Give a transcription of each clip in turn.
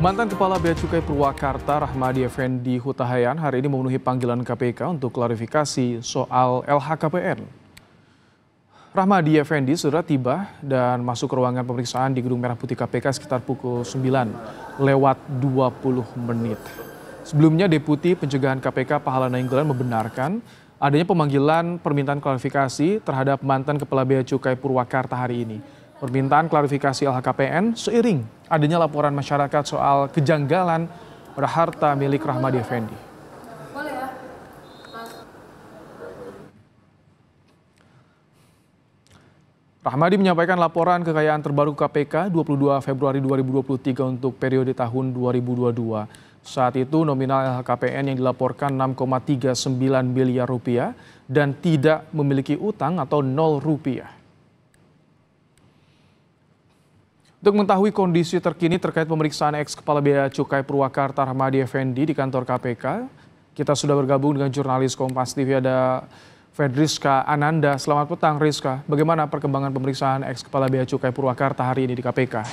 Mantan Kepala Bea Cukai Purwakarta Rahmadi Effendi Hutahayan hari ini memenuhi panggilan KPK untuk klarifikasi soal LHKPN. Rahmadi Effendi sudah tiba dan masuk ke ruangan pemeriksaan di Gedung Merah Putih KPK sekitar pukul 9 lewat 20 menit. Sebelumnya Deputi Pencegahan KPK Pahala Nainggolan membenarkan adanya pemanggilan permintaan klarifikasi terhadap mantan Kepala Bea Cukai Purwakarta hari ini. Permintaan klarifikasi LHKPN seiring adanya laporan masyarakat soal kejanggalan pada harta milik Rahmadi Effendi. Ya? Rahmadi menyampaikan laporan kekayaan terbaru KPK 22 Februari 2023 untuk periode tahun 2022. Saat itu nominal LHKPN yang dilaporkan 6,39 miliar rupiah dan tidak memiliki utang atau 0 rupiah. Untuk mengetahui kondisi terkini terkait pemeriksaan ex-kepala Bea Cukai Purwakarta Rahmadi Effendi di kantor KPK, kita sudah bergabung dengan jurnalis Kompas TV ada Fedriska Ananda. Selamat petang Rizka, bagaimana perkembangan pemeriksaan ex-kepala Bea Cukai Purwakarta hari ini di KPK?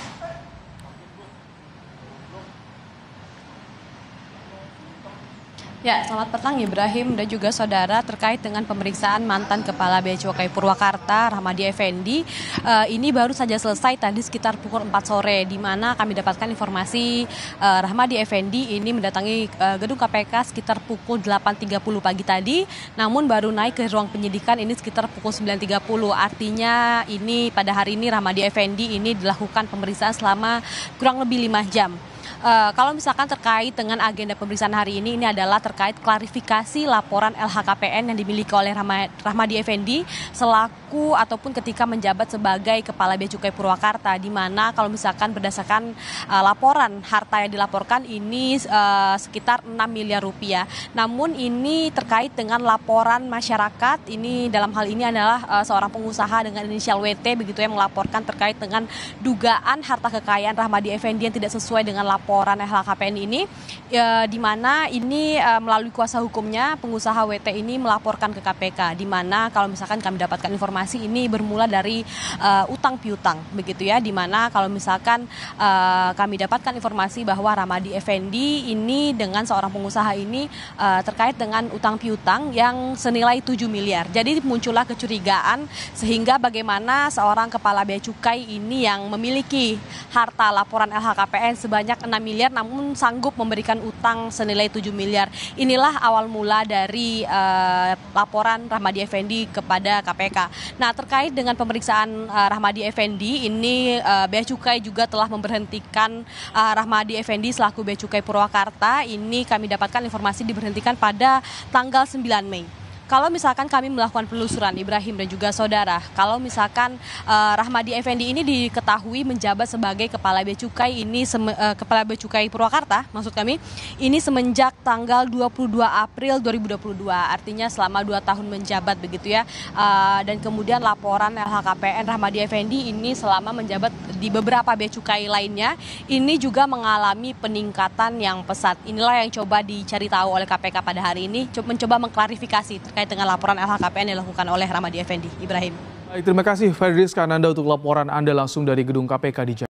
Ya, selamat petang Ibrahim dan juga saudara terkait dengan pemeriksaan mantan Kepala Bea Cukai Purwakarta Rahmadi Effendi. Uh, ini baru saja selesai tadi sekitar pukul 4 sore di mana kami dapatkan informasi uh, Rahmadi Effendi ini mendatangi uh, gedung KPK sekitar pukul 8.30 pagi tadi namun baru naik ke ruang penyidikan ini sekitar pukul 9.30. Artinya ini pada hari ini Rahmadi Effendi ini dilakukan pemeriksaan selama kurang lebih 5 jam. Eh, kalau misalkan terkait dengan agenda pemeriksaan hari ini, ini adalah terkait klarifikasi laporan LHKPN yang dimiliki oleh Rahmadi Effendi selaku ataupun ketika menjabat sebagai Kepala Bea Cukai Purwakarta, di mana kalau misalkan berdasarkan uh, laporan harta yang dilaporkan ini uh, sekitar 6 miliar rupiah. Namun ini terkait dengan laporan masyarakat, ini dalam hal ini adalah uh, seorang pengusaha dengan inisial WT begitu yang melaporkan terkait dengan dugaan harta kekayaan Rahmadi Effendi yang tidak sesuai dengan laporan laporan LHKPN ini e, di mana ini e, melalui kuasa hukumnya pengusaha WT ini melaporkan ke KPK di mana kalau misalkan kami dapatkan informasi ini bermula dari e, utang piutang begitu ya di mana kalau misalkan e, kami dapatkan informasi bahwa Ramadi Effendi ini dengan seorang pengusaha ini e, terkait dengan utang piutang yang senilai 7 miliar. Jadi muncullah kecurigaan sehingga bagaimana seorang kepala bea cukai ini yang memiliki harta laporan LHKPN sebanyak miliar namun sanggup memberikan utang senilai 7 miliar. Inilah awal mula dari uh, laporan Rahmadi Effendi kepada KPK. Nah, terkait dengan pemeriksaan uh, Rahmadi Effendi ini uh, Bea Cukai juga telah memberhentikan uh, Rahmadi Effendi selaku Bea Cukai Purwakarta. Ini kami dapatkan informasi diberhentikan pada tanggal 9 Mei kalau misalkan kami melakukan pelusuran Ibrahim dan juga saudara, kalau misalkan uh, Rahmadi Effendi ini diketahui menjabat sebagai kepala bea cukai ini uh, kepala bea cukai Purwakarta, maksud kami ini semenjak tanggal 22 April 2022, artinya selama dua tahun menjabat begitu ya. Uh, dan kemudian laporan LHKPN Rahmadi Effendi ini selama menjabat di beberapa bea cukai lainnya ini juga mengalami peningkatan yang pesat. Inilah yang coba dicari tahu oleh KPK pada hari ini mencoba mengklarifikasi terkait dengan laporan LHKPN yang dilakukan oleh Ramadi Effendi. Ibrahim. Baik, terima kasih Ferdis Kananda untuk laporan Anda langsung dari gedung KPK di Jakarta.